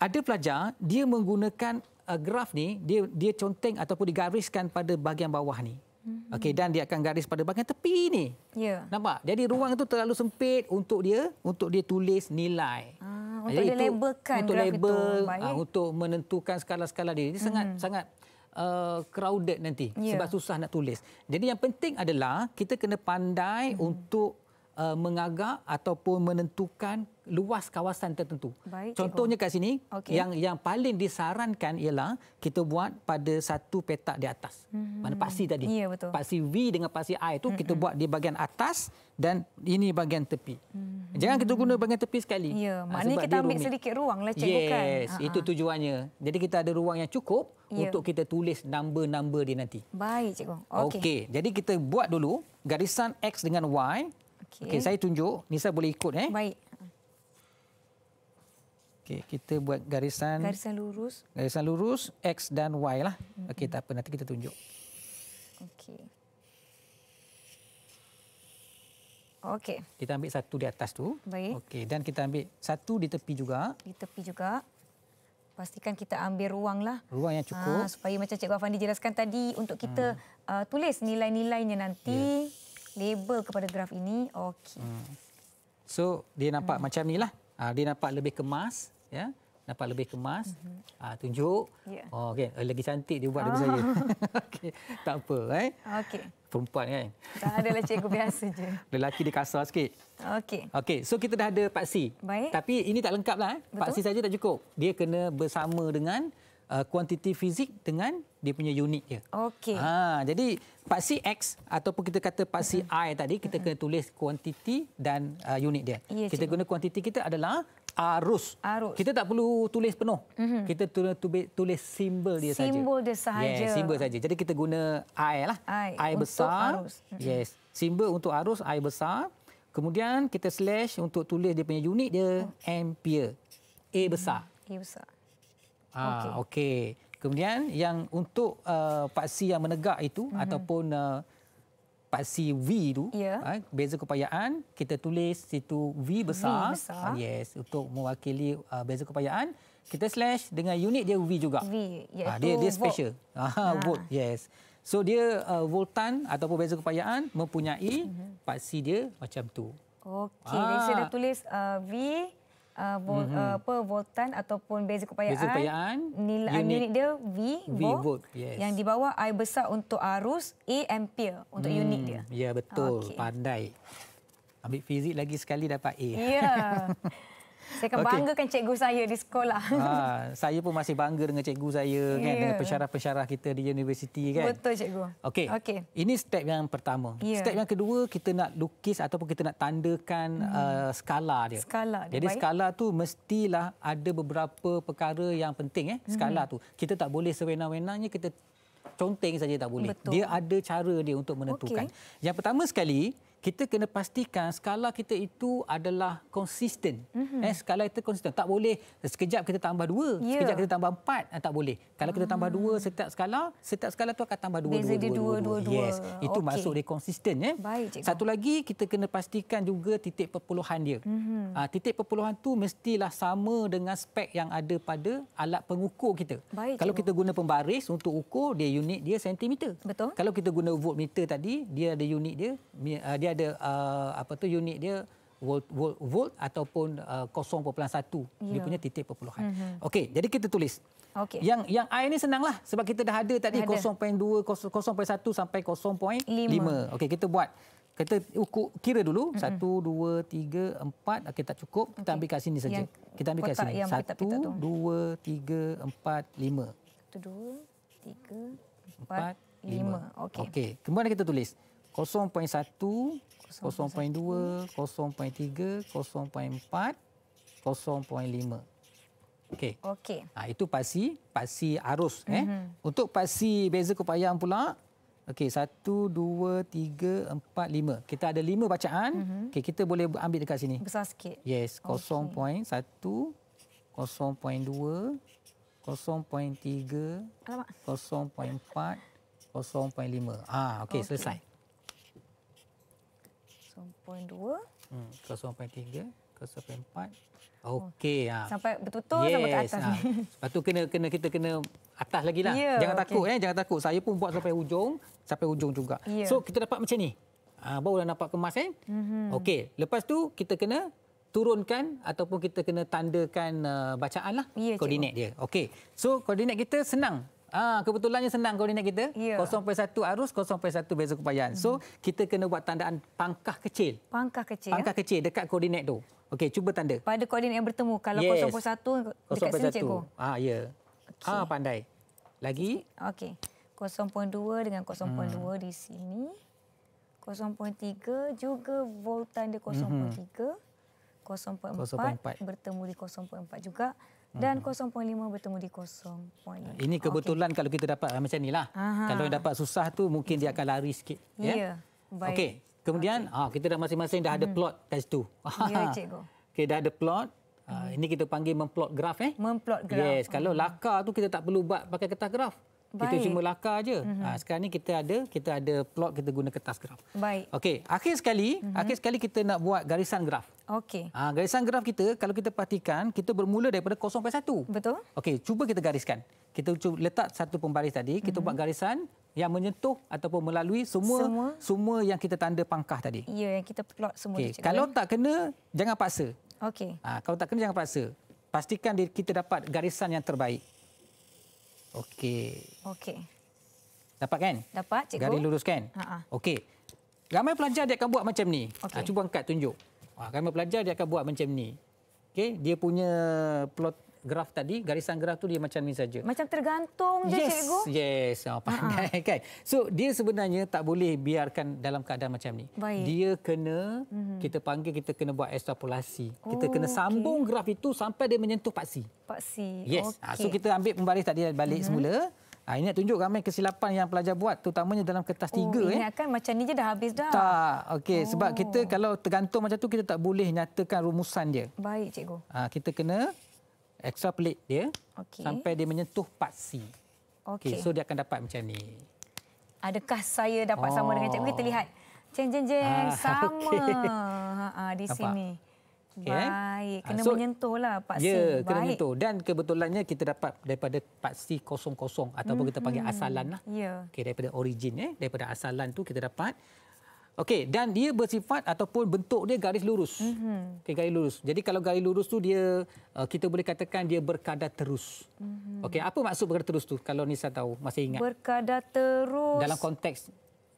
ada pelajar dia menggunakan uh, graf ni dia dia conteng ataupun digariskan pada bahagian bawah ni Mm-hmm. Okey dan dia akan garis pada bahagian tepi ni. Ya. Yeah. Nampak? Jadi ruang itu terlalu sempit untuk dia untuk dia tulis nilai. Ah, untuk dia labelkan untuk label, itu. Ah, untuk menentukan skala-skala dia. Ini hmm sangat sangat uh, crowded nanti yeah. sebab susah nak tulis. Jadi yang penting adalah kita kena pandai hmm untuk uh, mengagak ataupun menentukan luas kawasan tertentu. Baik, Contohnya cikgu. kat sini okay. yang yang paling disarankan ialah kita buat pada satu petak di atas. Hmm. Mana paksi tadi? Ya, paksi V dengan paksi I itu hmm. kita buat di bahagian atas dan ini bahagian tepi. Hmm. Jangan kita guna bahagian tepi sekali. Ya, ah, maknanya kita ambil rumit. sedikit ruang lah cikgu yes, kan. Yes, ah, itu ah. tujuannya. Jadi kita ada ruang yang cukup ya. untuk kita tulis nombor-nombor dia nanti. Baik cikgu. Okey. Okay. Jadi kita buat dulu garisan X dengan Y. Okey, okay, saya tunjuk. Nisa boleh ikut eh. Baik. Okey, kita buat garisan garisan lurus. Garisan lurus X dan Y lah. Mm-hmm. Okey, tak apa nanti kita tunjuk. Okey. Okey. Kita ambil satu di atas tu. Baik. Okey, dan kita ambil satu di tepi juga. Di tepi juga. Pastikan kita ambil ruang lah. Ruang yang cukup. Aa, ah, supaya macam Cikgu Afandi jelaskan tadi untuk kita hmm. uh, tulis nilai-nilainya nanti. Yeah. Label kepada graf ini. Okey. Hmm. So, dia nampak hmm. macam ni lah. Ah, dia nampak lebih kemas ya nampak lebih kemas mm-hmm. tunjuk yeah. oh okey eh, lagi cantik dia buat oh. daripada saya (laughs) okey tak apa eh okey perempuan kan tak ada lah cikgu biasa je (laughs) lelaki dia kasar sikit okey okey so kita dah ada paksi Baik. tapi ini tak lengkap lah eh Betul? paksi saja tak cukup dia kena bersama dengan uh, kuantiti fizik dengan dia punya unit dia. Okey. Ha, jadi paksi X ataupun kita kata paksi mm-hmm. I tadi kita mm-hmm. kena tulis kuantiti dan uh, unit dia. Yeah, kita cikgu. guna kuantiti kita adalah arus. arus. Kita tak perlu tulis penuh. Mm -hmm. Kita tulis, simbol dia saja. Simbol dia sahaja. Yes, simbol saja. Jadi kita guna air lah. Air, air besar. Arus. Mhm. Yes. Simbol untuk arus air besar. Kemudian kita slash untuk tulis dia punya unit dia oh. ampere. A mhm. besar. A besar. Ah, okey. Okay. Kemudian yang untuk uh, paksi yang menegak itu mm -hmm. ataupun uh, paksi V tu yeah. Ya. eh, beza keupayaan kita tulis situ V besar, v besar. Ah, yes untuk mewakili uh, beza keupayaan kita slash dengan unit dia V juga V ha, dia dia special volt. (laughs) Ha. volt yes so dia uh, voltan ataupun beza keupayaan mempunyai mhm. paksi dia macam tu okey ha. saya dah tulis uh, V uh, vol, mm-hmm. uh, apa voltan ataupun beza kupayaan. Beza kupayaan. Nila, uh, unit, unit dia V, v volt. volt. Yes. Yang di bawah I besar untuk arus, A ampere untuk mm. unit dia. Ya, betul. Okay. Pandai. Ambil fizik lagi sekali dapat A. Ya. Yeah. (laughs) Saya akan okay. banggakan cikgu saya di sekolah. Ha, (laughs) saya pun masih bangga dengan cikgu saya yeah. kan ya. dengan pensyarah-pensyarah kita di universiti kan. Betul cikgu. Okey. Okey. Ini step yang pertama. Yeah. Step yang kedua kita nak lukis ataupun kita nak tandakan hmm. uh, skala dia. Skala dia. Jadi baik. skala tu mestilah ada beberapa perkara yang penting eh skala hmm. tu. Kita tak boleh sewenang-wenangnya kita conteng saja tak boleh. Betul. Dia ada cara dia untuk menentukan. Okay. Yang pertama sekali kita kena pastikan skala kita itu adalah konsisten. Mm-hmm. Eh, skala itu konsisten. Tak boleh sekejap kita tambah dua, yeah. sekejap kita tambah empat. Eh, tak boleh. Kalau kita tambah dua ah. setiap skala, setiap skala tu akan tambah dua, Beza dua, dua, dua, dua, dua, dua. Yes, itu okay. maksud dia konsisten. Eh. Baik, Satu lagi, kita kena pastikan juga titik perpuluhan dia. Mm-hmm. Ha, titik perpuluhan tu mestilah sama dengan spek yang ada pada alat pengukur kita. Baik, Kalau kita guna pembaris untuk ukur, dia unit dia sentimeter. Betul. Kalau kita guna voltmeter tadi, dia ada unit dia, ah, dia ada uh, apa tu unit dia volt volt, volt ataupun uh, 0.1 yeah. dia ya. punya titik perpuluhan. Mm-hmm. Okey, jadi kita tulis. Okey. Yang yang I ni senanglah sebab kita dah ada tadi 0.2 0.1 sampai 0.5. Okey, kita buat kita ukur kira dulu mm-hmm. satu dua tiga empat okay, tak cukup okay. kita ambil kat sini saja kita ambil kat sini satu dua tiga empat lima satu dua tiga empat, empat lima, lima. okey okay. kemudian kita tulis Okey. Okey. Ha, itu pasi, pasi arus mm-hmm. eh. Untuk pasi beza kupayang pula. Okey, 1 2 3 4 5. Kita ada 5 bacaan. Mm-hmm. Okey, kita boleh ambil dekat sini. Besar sikit. Yes, 0.1 okay. 0.2 0.3 0.4 0.5. Ah, okey okay. selesai hmm, 0.3, 0.4. 0.4. Okey oh. ha. Sampai betul-betul yes, sampai ke atas ha. Lepas tu kena kena kita kena atas lagi lah. Yeah, jangan okay. takut eh, jangan takut. Saya pun buat sampai hujung, sampai hujung juga. Yeah. So kita dapat macam ni. Ha, baru dah nampak kemas kan? Eh? Mm-hmm. Okey, lepas tu kita kena turunkan ataupun kita kena tandakan uh, bacaan lah. Yeah, koordinat dia. Okey, so koordinat kita senang. Ah, kebetulannya senang koordinat kita. Yeah. 0.1 arus, 0.1 beza keupayaan. Mm -hmm. So, kita kena buat tandaan pangkah kecil. Pangkah kecil. Pangkah ya? kecil dekat koordinat tu. Okey, cuba tanda. Pada koordinat yang bertemu. Kalau yes. 0.1 dekat sini, cikgu. Ah, ya. Yeah. Okay. Ah, pandai. Lagi. Okey. 0.2 dengan 0.2 hmm. di sini. 0.3 juga voltan tanda 0.3. 0.4 bertemu di 0.4 juga dan 0.5 mhm. bertemu di 0.5. Ini kebetulan okay. kalau kita dapat ah, macam ni lah. Kalau dapat susah tu mungkin dia akan lari sikit. Ya. Yeah? Yeah. Okey. Kemudian okay. ha, ah, kita dah masing-masing dah hmm. ada mhm. plot kat situ. Ya (laughs) cikgu. Okey dah ada plot. Ah, mhm. ini kita panggil memplot graf eh. Memplot graf. Yes, kalau laka tu kita tak perlu buat pakai kertas graf. Baik. Kita cuma lakar aje. Mm -hmm. Ah, ha, sekarang ni kita ada kita ada plot kita guna kertas graf. Baik. Okey, akhir sekali, mm -hmm. akhir sekali kita nak buat garisan graf. Okey. Ha, garisan graf kita kalau kita perhatikan kita bermula daripada 0 sampai 1. Betul? Okey, cuba kita gariskan. Kita letak satu pembaris tadi, kita mm -hmm. buat garisan yang menyentuh ataupun melalui semua, semua semua yang kita tanda pangkah tadi. Ya, yang kita plot semua okay. tu. Kalau ya. tak kena jangan paksa. Okey. Ha, kalau tak kena jangan paksa. Pastikan kita dapat garisan yang terbaik. Okey. Okey. Dapat kan? Dapat, cikgu. Garis lurus kan? Ha, ha. Okey. Ramai pelajar dia akan buat macam ni. Okay. Ha, cuba angkat tunjuk. Ha, ramai pelajar dia akan buat macam ni. Okey, dia punya plot, graf tadi, garisan graf tu dia macam ni saja. Macam tergantung je yes, cikgu. Yes, yes. Oh, ah, ah. pandai Aha. (laughs) kan. So, dia sebenarnya tak boleh biarkan dalam keadaan macam ni. Baik. Dia kena, mm -hmm. kita panggil, kita kena buat ekstrapolasi. Oh, kita kena oh, sambung okay. graf itu sampai dia menyentuh paksi. Paksi, Yes. Okay. Ah, so, kita ambil pembaris tadi balik mm -hmm. semula. Ha, ini nak tunjuk ramai kesilapan yang pelajar buat, terutamanya dalam kertas oh, tiga. Oh, ingatkan eh. macam ni je dah habis dah. Tak, okay. oh. sebab kita kalau tergantung macam tu kita tak boleh nyatakan rumusan dia. Baik, cikgu. Ha, kita kena extrapolate dia okay. sampai dia menyentuh part C. Okey. Okay, so dia akan dapat macam ni. Adakah saya dapat oh. sama dengan cikgu? Kita lihat. Jeng jeng jeng ah, (laughs) sama. Okay. Ha, ha di Nampak. sini. Okay. Eh? Baik, kena ah, so, menyentuhlah part C. Ya, yeah, kena menyentuh. Dan kebetulannya kita dapat daripada part C kosong-kosong ataupun mm-hmm. kita panggil mm-hmm. asalan lah. Ya. Yeah. Okay, daripada origin eh, daripada asalan tu kita dapat. Okey, dan dia bersifat ataupun bentuk dia garis lurus. Mm -hmm. okay, garis lurus. Jadi kalau garis lurus tu dia uh, kita boleh katakan dia berkadar terus. Mm -hmm. Okey, apa maksud berkadar terus tu? Kalau Nisa tahu, masih ingat. Berkadar terus. Dalam konteks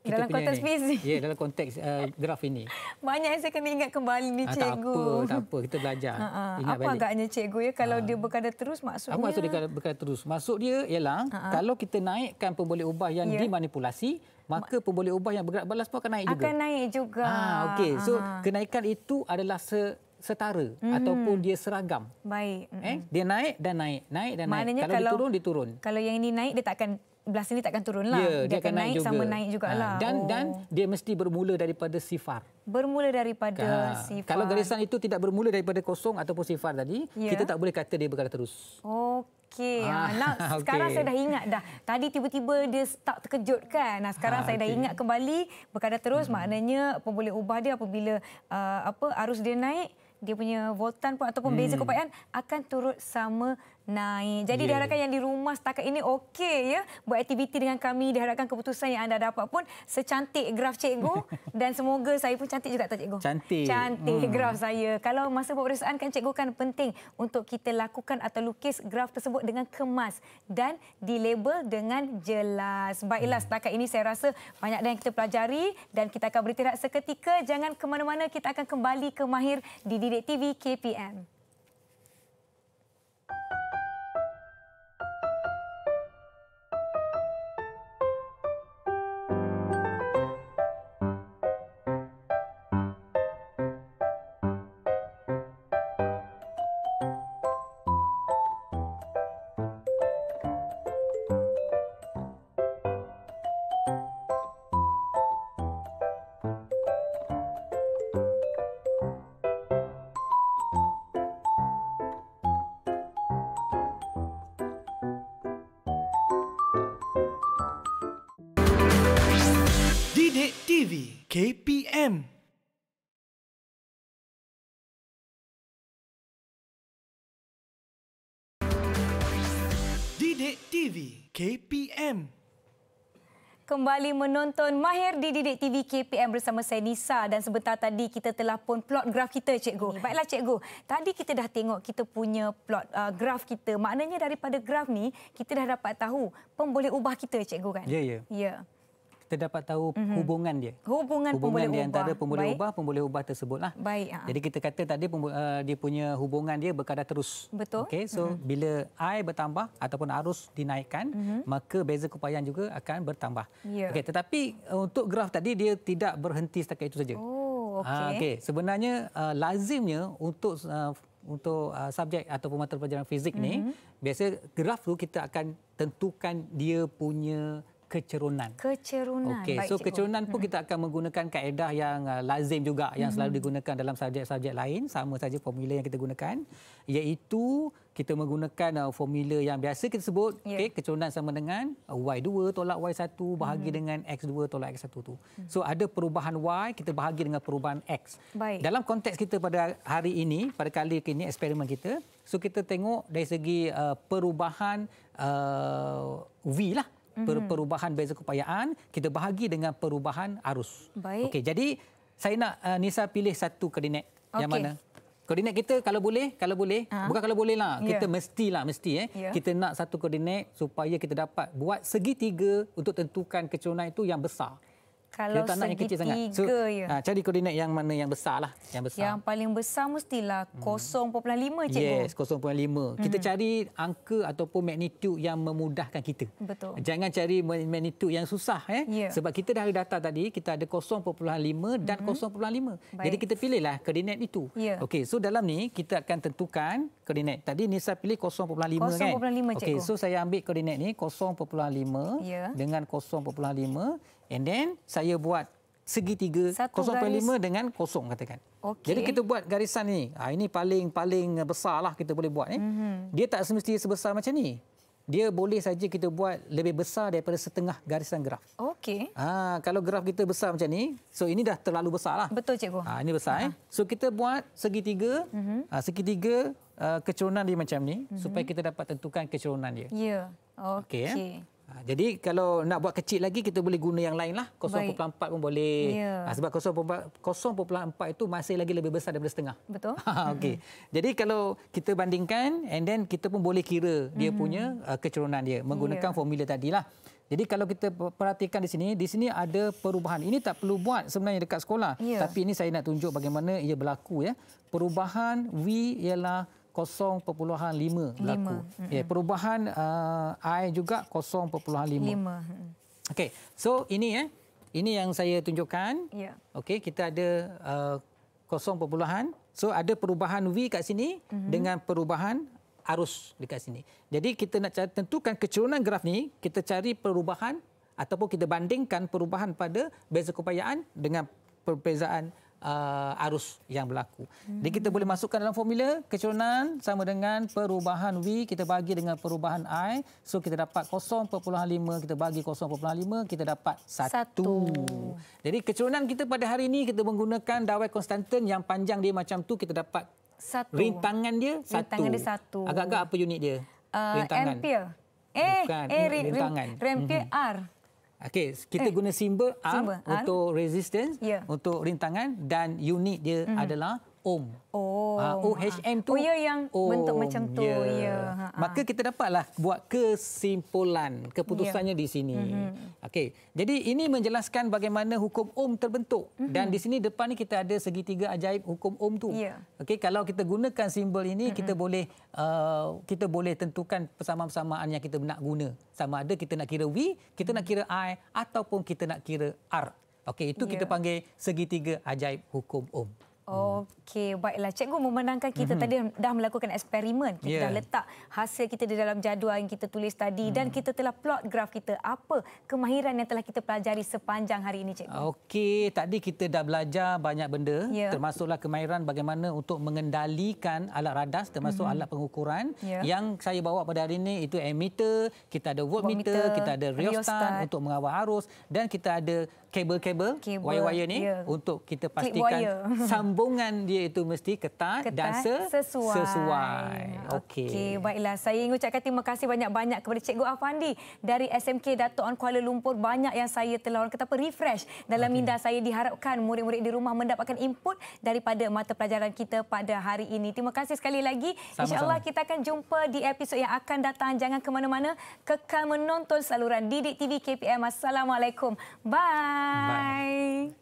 kita dalam konteks fizik. Ya, yeah, dalam konteks uh, draft ini. Banyak yang saya kena ingat kembali ni ha, cikgu. Tak apa, tak apa. Kita belajar. (laughs) Ha, ha. apa balik. agaknya cikgu ya kalau ha. dia berkata terus maksudnya? Apa ah, maksud dia berkata terus? Maksud dia ialah ha, ha. kalau kita naikkan pemboleh ubah yang yeah. dimanipulasi, maka pemboleh ubah yang bergerak balas pun akan naik juga. Akan naik juga. Ha, okey. So, ha. kenaikan itu adalah se setara mm-hmm. ataupun dia seragam. Baik. Mm-hmm. Eh, dia naik dan naik, naik dan Maknanya naik. Kalau, kalau dia turun, dia turun. Kalau yang ini naik dia tak akan belah ini takkan turun lah. Yeah, dia, akan, akan naik, naik juga. sama naik jugalah. Ha. Dan oh. dan dia mesti bermula daripada sifar. Bermula daripada ha. sifar. Kalau garisan itu tidak bermula daripada kosong ataupun sifar tadi, yeah. kita tak boleh kata dia berkata terus. Okey. Ha. Ah, ha. Nah, (laughs) okay. Sekarang saya dah ingat dah. Tadi tiba-tiba dia tak terkejut kan. Nah, sekarang ha. saya okay. dah ingat kembali berkata terus hmm. maknanya boleh ubah dia apabila uh, apa arus dia naik, dia punya voltan pun ataupun hmm. beza keupayaan akan turut sama naik. Jadi yeah. diharapkan yang di rumah setakat ini okey ya buat aktiviti dengan kami. Diharapkan keputusan yang anda dapat pun secantik graf cikgu (laughs) dan semoga saya pun cantik juga tak cikgu. Cantik. Cantik hmm. graf saya. Kalau masa peperiksaan kan cikgu kan penting untuk kita lakukan atau lukis graf tersebut dengan kemas dan dilabel dengan jelas. Baiklah hmm. setakat ini saya rasa banyak yang kita pelajari dan kita akan beritirak seketika. Jangan ke mana-mana kita akan kembali ke Mahir di Didik TV KPM. kembali menonton Mahir Didik TV KPM bersama saya Nisa dan sebentar tadi kita telah pun plot graf kita cikgu. Ya. Baiklah cikgu, tadi kita dah tengok kita punya plot uh, graf kita. Maknanya daripada graf ni kita dah dapat tahu pemboleh ubah kita cikgu kan? Ya, yeah, ya. Yeah. Yeah kita dapat tahu mm -hmm. hubungan dia. Hubungan, hubungan pemboleh ubah. antara pemboleh Baik. ubah, pemboleh ubah tersebutlah. Baik. Ha. Jadi kita kata tadi uh, dia punya hubungan dia berkadar terus. Betul. Okay, so mm -hmm. bila I bertambah ataupun arus dinaikkan, mm -hmm. maka beza keupayaan juga akan bertambah. Yeah. Okay, tetapi eh, untuk graf tadi dia tidak berhenti setakat itu saja. Oh, okay. Ha, okay. Sebenarnya uh, lazimnya untuk uh, untuk uh, subjek atau mata pelajaran fizik mm -hmm. ni mhm. biasa graf tu kita akan tentukan dia punya kecerunan. Kecerunan. Okey, so cikgu. kecerunan pun hmm. kita akan menggunakan kaedah yang uh, lazim juga yang mm-hmm. selalu hmm. digunakan dalam subjek-subjek lain, sama saja formula yang kita gunakan, iaitu kita menggunakan uh, formula yang biasa kita sebut, yeah. okey, kecerunan sama dengan uh, y2 tolak y1 bahagi mm-hmm. dengan x2 tolak x1 tu. Mm-hmm. So ada perubahan y kita bahagi dengan perubahan x. Baik. Dalam konteks kita pada hari ini, pada kali ini eksperimen kita, so kita tengok dari segi uh, perubahan uh, v lah. Mhm. per perubahan beza keupayaan kita bahagi dengan perubahan arus. Baik. Okey, jadi saya nak uh, Nisa pilih satu koordinat okay. yang mana? Koordinat kita kalau boleh, kalau boleh, ha? bukan kalau boleh lah, ya. kita mesti lah mesti eh. Yeah. Kita nak satu koordinat supaya kita dapat buat segitiga untuk tentukan kecerunan itu yang besar kalau tak nak yang kecil sangat. So, ya. Ha, cari koordinat yang mana yang besar lah. Yang, besar. yang paling besar mestilah 0.5 hmm. cikgu. Yes, 0.5. Hmm. Kita cari angka ataupun magnitude yang memudahkan kita. Betul. Jangan cari magnitude yang susah. Eh? Yeah. Sebab kita dah ada data tadi, kita ada 0.5 dan hmm. 0.5. Jadi kita pilihlah koordinat itu. Yeah. Okey, so dalam ni kita akan tentukan koordinat. Tadi Nisa pilih 0.5 kan? 0.5 cikgu. Okay, so saya ambil koordinat ni 0.5 yeah. dengan 0.5 And then saya buat segitiga 0.5 garis. dengan kosong katakan. Okay. Jadi kita buat garisan ni. Ha, ini paling-paling besarlah kita boleh buat. Eh. Mm -hmm. Dia tak semestinya sebesar macam ni. Dia boleh saja kita buat lebih besar daripada setengah garisan graf. Okey. Ah, kalau graf kita besar macam ni, so ini dah terlalu besar lah. Betul, Cikgu. Ha, ini besar. Uh -huh. eh. Ha. So kita buat segitiga, uh -huh. ha, segitiga uh, kecerunan dia macam ni, uh mhm. -huh. supaya kita dapat tentukan kecerunan dia. Ya. Yeah. Okey. Okay, eh. Ha, jadi kalau nak buat kecil lagi kita boleh guna yang lain lah 0.4 pun boleh. Ya. Ha, sebab 0.4 itu masih lagi lebih besar daripada setengah. Betul. (laughs) Ha, okey. Jadi kalau kita bandingkan, and then kita pun boleh kira dia mm-hmm. punya uh, kecerunan dia menggunakan ya. formula tadi lah. Jadi kalau kita perhatikan di sini, di sini ada perubahan. Ini tak perlu buat sebenarnya dekat sekolah. Ya. Tapi ini saya nak tunjuk bagaimana ia berlaku ya. Perubahan V ialah 0.5. 5. Berlaku. mm Yeah, perubahan uh, air juga 0.5. 5. Okay, so ini eh, ini yang saya tunjukkan. Yeah. Okay, kita ada kosong uh, perpuluhan. So ada perubahan V kat sini mm-hmm. dengan perubahan arus dekat sini. Jadi kita nak cari, tentukan kecerunan graf ni, kita cari perubahan ataupun kita bandingkan perubahan pada beza keupayaan dengan perbezaan uh, arus yang berlaku. Hmm. Jadi kita boleh masukkan dalam formula kecerunan sama dengan perubahan V kita bagi dengan perubahan I. So kita dapat 0.5 kita bagi 0.5 kita dapat 1. Jadi kecerunan kita pada hari ini kita menggunakan dawai konstanten yang panjang dia macam tu kita dapat satu. Rintangan dia satu. satu. Agak-agak apa unit dia? Uh, rintangan. Ampere. Eh, Bukan. eh rintangan. Rampier mm-hmm. R. Okey, kita eh, guna simbol R simbol arm untuk resistance, yeah. untuk rintangan dan unit dia mm -hmm. adalah Om. Oh. Ah, ha, ah. OHM tu. Oh ya yang om. bentuk macam tu. Yeah. Ya. ya ha, ha Maka kita dapatlah buat kesimpulan keputusannya yeah. di sini. Mm-hmm. Okey. Jadi ini menjelaskan bagaimana hukum Om terbentuk mm-hmm. dan di sini depan ni kita ada segitiga ajaib hukum Om tu. Yeah. Okey kalau kita gunakan simbol ini mm-hmm. kita boleh uh, kita boleh tentukan persamaan-persamaan yang kita nak guna. Sama ada kita nak kira V, kita nak kira I ataupun kita nak kira R. Okey itu yeah. kita ya. panggil segitiga ajaib hukum Om. Hmm. Okey, baiklah. Cikgu memenangkan kita mm-hmm. tadi dah melakukan eksperimen. Kita yeah. dah letak hasil kita di dalam jadual yang kita tulis tadi mm. dan hmm. kita telah plot graf kita. Apa kemahiran yang telah kita pelajari sepanjang hari ini, Cikgu? Okey, tadi kita dah belajar banyak benda yeah. termasuklah kemahiran bagaimana untuk mengendalikan alat radas termasuk mm-hmm. alat pengukuran yeah. yang saya bawa pada hari ini itu ammeter, kita ada voltmeter, kita ada rheostat, rheostat untuk mengawal arus dan kita ada kabel-kabel, wire-wire ni yeah. untuk kita pastikan (laughs) sambungan dia itu mesti ketat, ketat dan sesuai. sesuai. Okey. Okay, baiklah, saya ingin ucapkan terima kasih banyak-banyak kepada Cikgu Afandi dari SMK Datuk On Kuala Lumpur. Banyak yang saya telah orang kata apa, refresh dalam okay. minda saya diharapkan murid-murid di rumah mendapatkan input daripada mata pelajaran kita pada hari ini. Terima kasih sekali lagi. InsyaAllah kita akan jumpa di episod yang akan datang. Jangan ke mana-mana. Kekal menonton saluran Didik TV KPM. Assalamualaikum. Bye. Bye. 拜。